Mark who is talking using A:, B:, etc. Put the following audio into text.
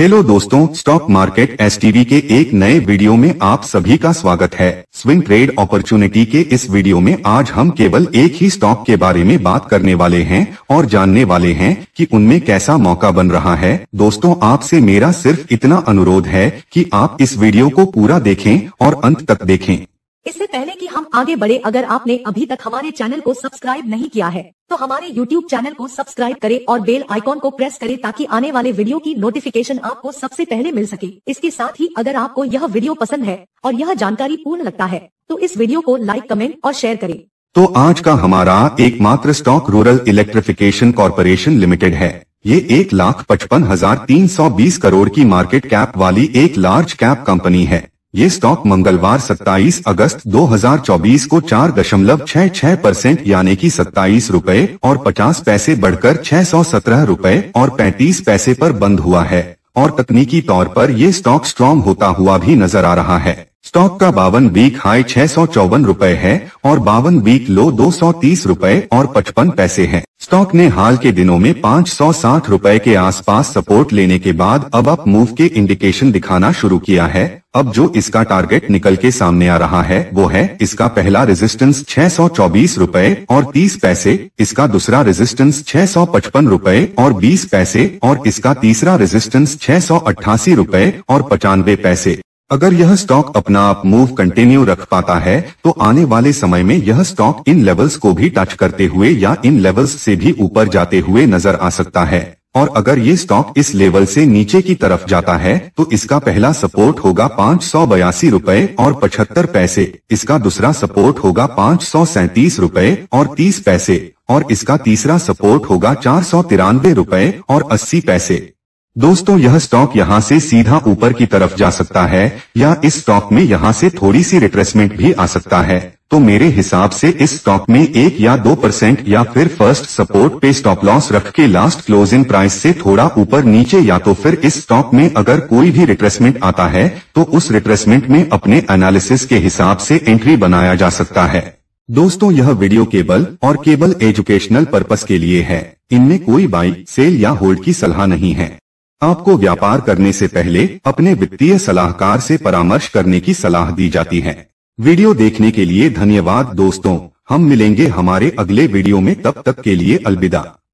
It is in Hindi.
A: हेलो दोस्तों स्टॉक मार्केट एस के एक नए वीडियो में आप सभी का स्वागत है स्विंग ट्रेड अपॉर्चुनिटी के इस वीडियो में आज हम केवल एक ही स्टॉक के बारे में बात करने वाले हैं और जानने वाले हैं कि उनमें कैसा मौका बन रहा है दोस्तों आपसे मेरा सिर्फ इतना अनुरोध है कि आप इस वीडियो को पूरा देखें और अंत तक देखें
B: इससे पहले कि हम आगे बढ़े अगर आपने अभी तक हमारे चैनल को सब्सक्राइब नहीं किया है तो हमारे YouTube चैनल को सब्सक्राइब करें और बेल आइकॉन को प्रेस करें ताकि आने वाले वीडियो की नोटिफिकेशन आपको सबसे पहले मिल सके इसके साथ ही अगर आपको यह वीडियो पसंद है और यह जानकारी पूर्ण लगता है तो इस वीडियो को लाइक कमेंट और शेयर करें
A: तो आज का हमारा एकमात्र stock rural electrification corporation limited है ये एक लाख पचपन हजार तीन सौ बीस करोड़ की मार्केट कैप वाली एक लार्ज कैप कंपनी है ये स्टॉक मंगलवार 27 अगस्त 2024 को चार दशमलव छह छह परसेंट यानी कि सत्ताईस रूपए और 50 पैसे बढ़कर छह सौ सत्रह रूपए और 35 पैसे पर बंद हुआ है और तकनीकी तौर पर ये स्टॉक स्ट्रॉन्ग होता हुआ भी नजर आ रहा है स्टॉक का बावन वीक हाई छह सौ चौवन रूपए है और बावन वीक लो दो सौ तीस रूपए और पचपन पैसे है स्टॉक ने हाल के दिनों में पाँच सौ साठ रूपए के आसपास सपोर्ट लेने के बाद अब अप मूव के इंडिकेशन दिखाना शुरू किया है अब जो इसका टारगेट निकल के सामने आ रहा है वो है इसका पहला रेजिस्टेंस छह सौ चौबीस रूपए और तीस पैसे इसका दूसरा रेजिस्टेंस छह सौ पचपन रूपए और बीस पैसे और इसका तीसरा रेजिस्टेंस छह सौ अट्ठासी रूपए और पचानवे पैसे अगर यह स्टॉक अपना आप मूव कंटिन्यू रख पाता है तो आने वाले समय में यह स्टॉक इन लेवल्स को भी टच करते हुए या इन लेवल्स से भी ऊपर जाते हुए नजर आ सकता है और अगर ये स्टॉक इस लेवल से नीचे की तरफ जाता है तो इसका पहला सपोर्ट होगा पाँच सौ बयासी रूपए और पचहत्तर पैसे इसका दूसरा सपोर्ट होगा पाँच सौ सैतीस रूपए और तीस पैसे और इसका तीसरा सपोर्ट होगा चार सौ तिरानवे रूपए और अस्सी पैसे दोस्तों यह स्टॉक यहां से सीधा ऊपर की तरफ जा सकता है या इस स्टॉक में यहां से थोड़ी सी रिट्रेसमेंट भी आ सकता है तो मेरे हिसाब से इस स्टॉक में एक या दो परसेंट या फिर फर्स्ट सपोर्ट पे स्टॉप लॉस रख के लास्ट क्लोजिंग प्राइस से थोड़ा ऊपर नीचे या तो फिर इस स्टॉक में अगर कोई भी रिट्रेसमेंट आता है तो उस रिट्रेसमेंट में अपने एनालिसिस के हिसाब से एंट्री बनाया जा सकता है दोस्तों यह वीडियो केबल और केबल एजुकेशनल पर्पज के लिए है इनमें कोई बाई सेल या होल्ड की सलाह नहीं है आपको व्यापार करने से पहले अपने वित्तीय सलाहकार से परामर्श करने की सलाह दी जाती है वीडियो देखने के लिए धन्यवाद दोस्तों हम मिलेंगे हमारे अगले वीडियो में तब तक के लिए अलविदा